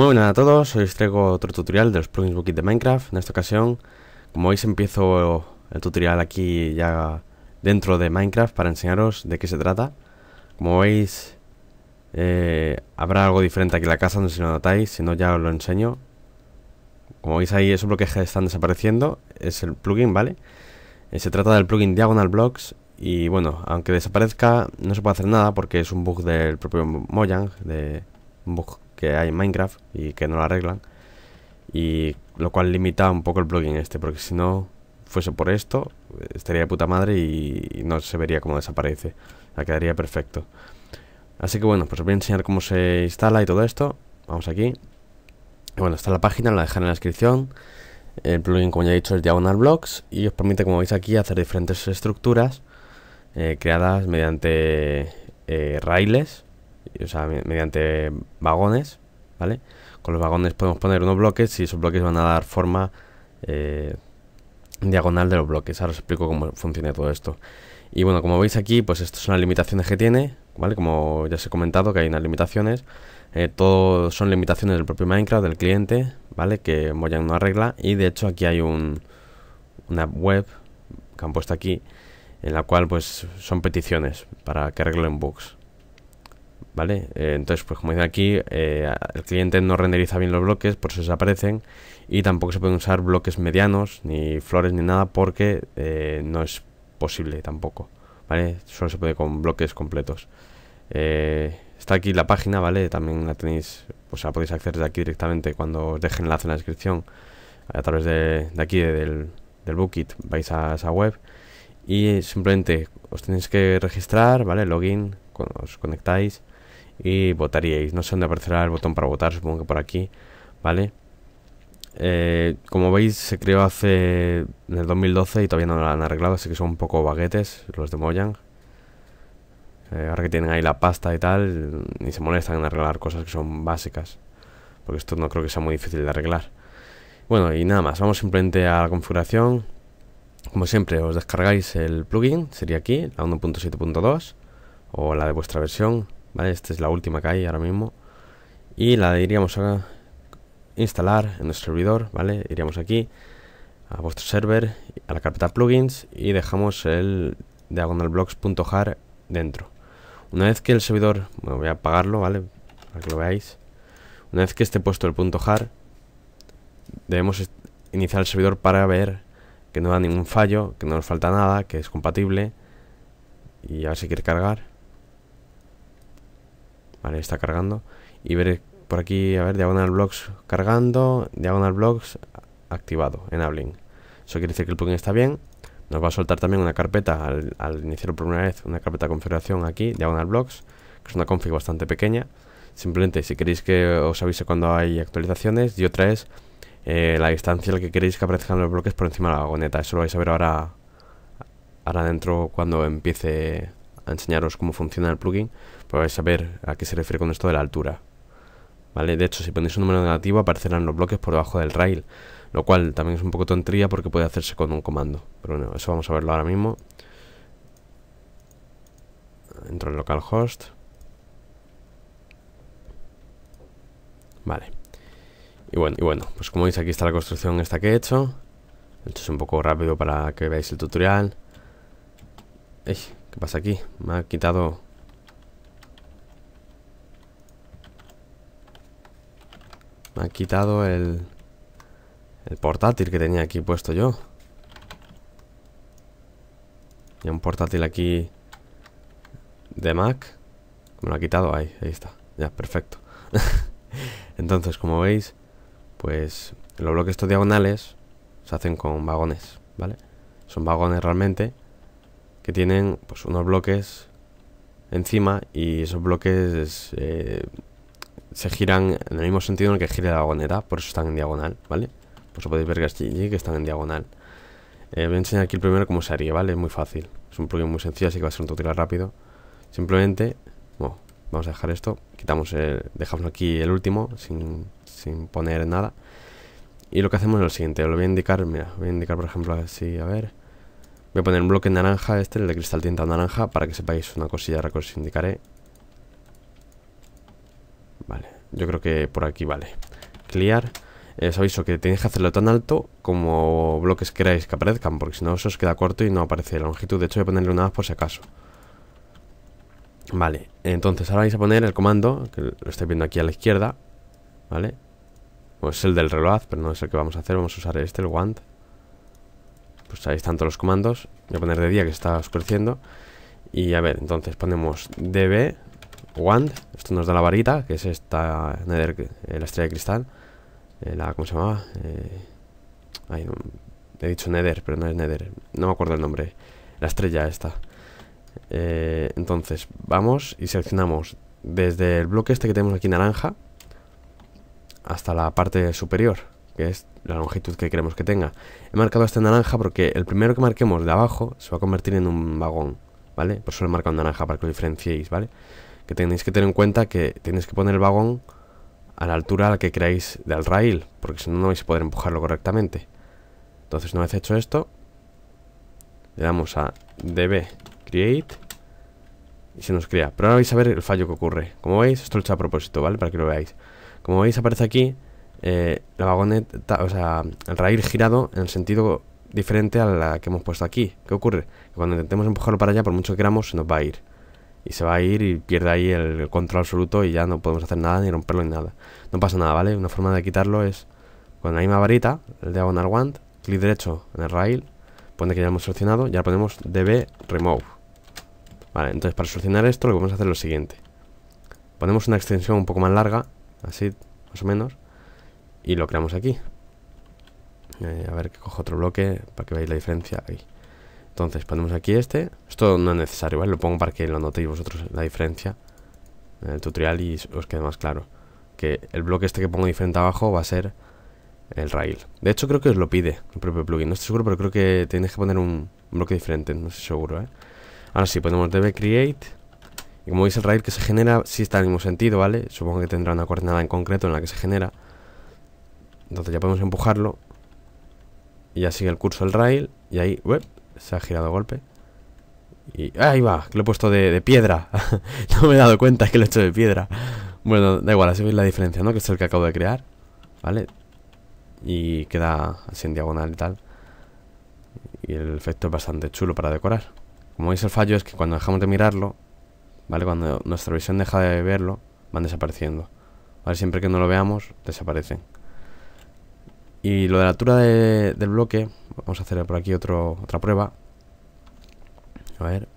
Muy buenas a todos, hoy os traigo otro tutorial de los plugins bookit de Minecraft. En esta ocasión, como veis, empiezo el tutorial aquí ya dentro de Minecraft para enseñaros de qué se trata. Como veis, eh, habrá algo diferente aquí en la casa, no sé si lo notáis, si no ya os lo enseño. Como veis ahí, esos bloques están desapareciendo, es el plugin, ¿vale? Eh, se trata del plugin Diagonal Blocks y bueno, aunque desaparezca, no se puede hacer nada porque es un bug del propio Mojang, de un bug que hay en Minecraft y que no lo arreglan. Y lo cual limita un poco el plugin este, porque si no fuese por esto, estaría de puta madre y, no se vería cómo desaparece. la quedaría perfecto. Así que bueno, pues os voy a enseñar cómo se instala y todo esto. Vamos aquí. Bueno, está la página, la dejaré en la descripción. El plugin, como ya he dicho, es Diagonal Blocks y os permite, como veis aquí, hacer diferentes estructuras eh, creadas mediante eh, raíles mediante vagones, ¿vale? Con los vagones podemos poner unos bloques y esos bloques van a dar forma eh, diagonal de los bloques. Ahora os explico cómo funciona todo esto. Y bueno, como veis aquí, pues estas son las limitaciones que tiene, ¿vale? Como ya os he comentado que hay unas limitaciones. Eh, todo son limitaciones del propio Minecraft, del cliente, ¿vale? Que Mojang no arregla. Y de hecho aquí hay un, una web que han puesto aquí, en la cual pues son peticiones para que arreglen bugs. ¿vale? Eh, entonces, pues como dice aquí, el eh, cliente no renderiza bien los bloques, por eso desaparecen, y tampoco se pueden usar bloques medianos, ni flores, ni nada, porque eh, no es posible tampoco, ¿vale? Solo se puede con bloques completos. está aquí la página, ¿vale? También la tenéis, pues la podéis acceder de aquí directamente cuando os deje enlace en la descripción, a través de, aquí, del, del Bookit, vais a esa web. Y simplemente os tenéis que registrar, ¿vale? Login, os conectáis y votaríais. No sé dónde aparecerá el botón para votar, supongo que por aquí, ¿vale? Eh, como veis, se creó hace en el 2012 y todavía no lo han arreglado, así que son un poco baguetes los de Moyang. Eh, ahora que tienen ahí la pasta y tal, ni se molestan en arreglar cosas que son básicas, porque esto no creo que sea muy difícil de arreglar. Bueno, y nada más, vamos simplemente a la configuración. Como siempre, os descargáis el plugin, sería aquí, la 1.7.2 o la de vuestra versión, esta es la última que hay ahora mismo. Y la iríamos a instalar en nuestro servidor, ¿vale? Iríamos aquí a vuestro server, a la carpeta plugins y dejamos el diagonalblocks.jar dentro. Una vez que el servidor, bueno, voy a apagarlo, ¿vale? Para que lo veáis. Una vez que esté puesto el punto .jar, debemos iniciar el servidor para ver que no da ningún fallo, que no nos falta nada, que es compatible. Y ahora si quiere cargar. Vale, está cargando. Y ver por aquí, a ver, diagonal blocks cargando, diagonal blocks activado, enabling. Eso quiere decir que el plugin está bien. Nos va a soltar también una carpeta al, al iniciar por primera vez, una carpeta de configuración aquí, diagonal blocks, que es una config bastante pequeña. Simplemente si queréis que os avise cuando hay actualizaciones y otra es eh, la distancia a la que queréis que aparezcan los bloques por encima de la vagoneta. Eso lo vais a ver ahora, ahora dentro cuando empiece a enseñaros cómo funciona el plugin. Podéis saber a a qué se refiere con esto de la altura. ¿Vale? De hecho, si ponéis un número negativo aparecerán los bloques por debajo del rail, lo cual también es un poco tontería porque puede hacerse con un comando. Pero bueno, eso vamos a verlo ahora mismo. Entro en localhost. Vale. Y bueno, y bueno, pues como veis aquí está la construcción esta que he hecho. Esto es un poco rápido para que veáis el tutorial. ¿Qué pasa aquí? Me ha quitado ha quitado el, el portátil que tenía aquí puesto yo. Y un portátil aquí de Mac. Me lo ha quitado. Ahí, ahí está. Ya, perfecto. Entonces, como veis, pues los bloques estos diagonales se hacen con vagones, ¿vale? Son vagones realmente que tienen pues unos bloques encima y esos bloques eh, se giran en el mismo sentido en el que gira la vagoneta, por eso están en diagonal, ¿vale? Por eso podéis ver que, que están en diagonal. Eh, voy a enseñar aquí el primero cómo se haría, ¿vale? Es muy fácil. Es un plugin muy sencillo, así que va a ser un tutorial rápido. Simplemente, bueno, vamos a dejar esto. Quitamos el, dejamos aquí el último sin, poner nada. Y lo que hacemos es lo siguiente, lo voy a indicar, mira, voy a indicar por ejemplo así, a ver. Voy a poner un bloque naranja, este, el de cristal tinta naranja, para que sepáis una cosilla, ahora que os indicaré. Vale, yo creo que por aquí vale. Clear. os aviso que tenéis que hacerlo tan alto como bloques queráis que aparezcan, porque si no eso os queda corto y no aparece la longitud. De hecho voy a ponerle una más por si acaso. Vale, entonces ahora vais a poner el comando, que lo estáis viendo aquí a la izquierda, ¿vale? Pues es el del reloj, pero no es el que vamos a hacer, vamos a usar este, el wand. Pues ahí están todos los comandos. Voy a poner de día que está oscureciendo. Y a ver, entonces ponemos db, Wand. Esto nos da la varita, que es esta nether, eh, la estrella de cristal. Eh, la, ¿Cómo se llamaba? Eh, he dicho nether, pero no es nether. No me acuerdo el nombre. La estrella esta. entonces, vamos y seleccionamos desde el bloque este que tenemos aquí naranja hasta la parte superior, que es la longitud que queremos que tenga. He marcado este naranja porque el primero que marquemos de abajo se va a convertir en un vagón, ¿vale? Por eso lo he marcado en naranja para que lo diferenciéis, ¿vale? vale que tenéis que tener en cuenta que tenéis que poner el vagón a la altura a la que creáis del rail, porque si no, no vais a poder empujarlo correctamente. Entonces, una vez hecho esto, le damos a db create y se nos crea. Pero ahora vais a ver el fallo que ocurre. Como veis, esto lo he hecho a propósito, ¿vale? Para que lo veáis. Como veis, aparece aquí eh, o sea, el rail girado en el sentido diferente a la que hemos puesto aquí. ¿Qué ocurre? Que cuando intentemos empujarlo para allá, por mucho que queramos, se nos va a ir y se va a ir y pierde ahí el control absoluto y ya no podemos hacer nada ni romperlo ni nada. No pasa nada, ¿vale? Una forma de quitarlo es con la misma varita, el diagonal wand, clic derecho en el rail, pone que ya hemos seleccionado, ya ponemos db remove. Vale, entonces para solucionar esto lo que vamos a hacer es lo siguiente. Ponemos una extensión un poco más larga, así más o menos, y lo creamos aquí. Eh, a ver que cojo otro bloque para que veáis la diferencia ahí. Entonces ponemos aquí este. Esto no es necesario, ¿vale? Lo pongo para que lo notéis vosotros la diferencia en el tutorial y os quede más claro. Que el bloque este que pongo diferente abajo va a ser el rail. De hecho creo que os lo pide el propio plugin. No estoy seguro, pero creo que tenéis que poner un bloque diferente. No estoy seguro, ¿eh? Ahora sí, ponemos db create. Y como veis el rail que se genera sí está en el mismo sentido, ¿vale? Supongo que tendrá una coordenada en concreto en la que se genera. Entonces ya podemos empujarlo. Y ya sigue el curso el rail. Y ahí, web, se ha girado golpe. Y ah, ahí va, que lo he puesto de, piedra. no me he dado cuenta que lo he hecho de piedra. Bueno, da igual, así veis la diferencia, ¿no? Que es el que acabo de crear. ¿Vale? Y queda así en diagonal y tal. Y el efecto es bastante chulo para decorar. Como veis el fallo es que cuando dejamos de mirarlo, ¿vale? Cuando nuestra visión deja de verlo, van desapareciendo. ¿Vale? Siempre que no lo veamos, desaparecen. Y lo de la altura del bloque, vamos a hacer por aquí otro, otra prueba. A ver.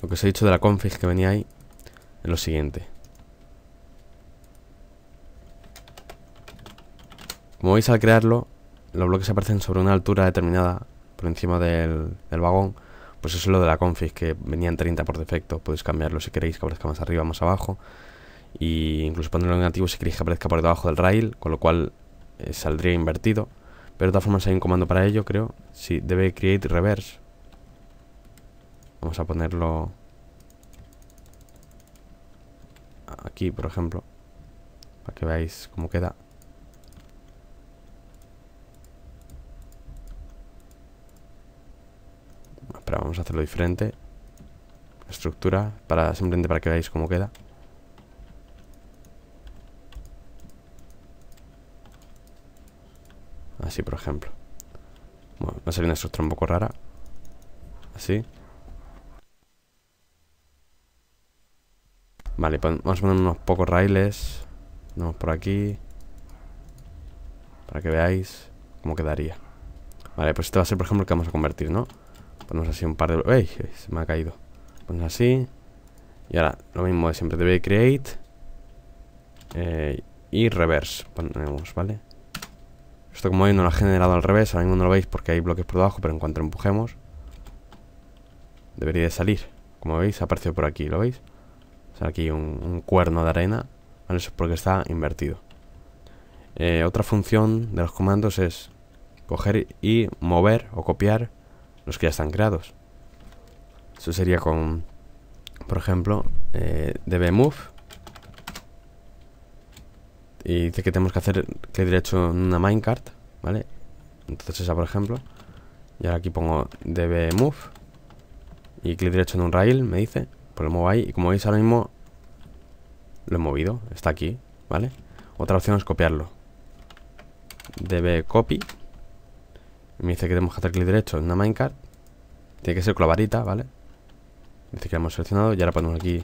Lo que os he dicho de la config que venía ahí es lo siguiente. Como veis al crearlo, los bloques aparecen sobre una altura determinada por encima del, vagón. Pues eso es lo de la config que venía en 30 por defecto. Podéis cambiarlo si queréis que aparezca más arriba, más abajo y incluso ponerlo en negativo si queréis que aparezca por debajo del rail, con lo cual eh, saldría invertido. Pero de todas formas hay un comando para ello, creo. Sí, debe create reverse. Vamos a ponerlo aquí, por ejemplo, para que veáis cómo queda. Espera, vamos a hacerlo diferente. Estructura, para, simplemente para que veáis cómo queda. Así, por ejemplo. Bueno, a salir una estructura un poco rara. Así. Vale, pues vamos a poner unos pocos raíles. Vamos por aquí. Para que veáis cómo quedaría. Vale, pues este va a ser, por ejemplo, el que vamos a convertir, ¿no? Ponemos así un par de... ¡Ey! Se me ha caído. Ponemos así. Y ahora, lo mismo de siempre. debe create. Eh, y reverse. Ponemos, ¿vale? Esto como veis no lo ha generado al revés, ahora mismo no lo veis porque hay bloques por debajo, pero en cuanto empujemos debería de salir. Como veis, ha aparecido por aquí, ¿lo veis? aquí un, un cuerno de arena, Eso es porque está invertido. Eh, otra función de los comandos es coger y mover o copiar los que ya están creados. Eso sería con, por ejemplo, eh, dbmove y dice que tenemos que hacer clic derecho en una minecart, ¿vale? Entonces esa, por ejemplo. Y ahora aquí pongo db move. Y clic derecho en un rail, me dice. Pues lo muevo ahí. Y como veis, ahora mismo lo he movido. Está aquí, ¿vale? Otra opción es copiarlo. db copy. Me dice que tenemos que hacer clic derecho en una minecart. Tiene que ser con la varita, ¿vale? Dice que lo hemos seleccionado. Y ahora ponemos aquí...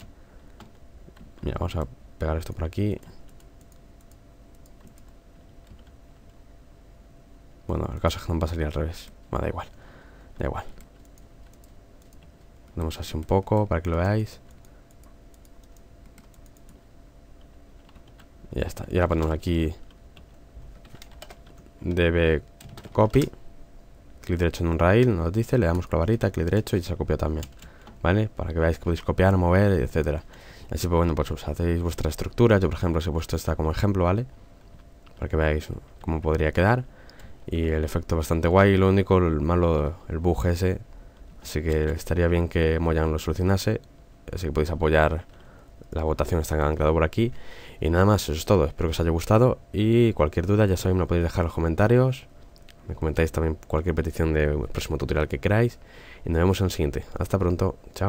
Mira, vamos a pegar esto por aquí. que no va a salir al revés. da igual. Da igual. Vamos así un poco para que lo veáis. Y ya está. Y ahora ponemos aquí db copy. Clic derecho en un rail, nos dice, le damos con la varita, clic derecho y se copia también. ¿Vale? Para que veáis que podéis copiar, mover, etcétera. Así pues bueno, pues os hacéis vuestra estructura. Yo por ejemplo os he puesto esta como ejemplo, ¿vale? Para que veáis cómo podría quedar. Y el efecto bastante guay, lo único, el malo, el bug ese. Así que estaría bien que Moyan lo solucionase. Así que podéis apoyar la votación está anclada por aquí. Y nada más, eso es todo. Espero que os haya gustado. Y cualquier duda, ya sabéis, me la podéis dejar en los comentarios. Me comentáis también cualquier petición de próximo tutorial que queráis. Y nos vemos en el siguiente. Hasta pronto. Chao.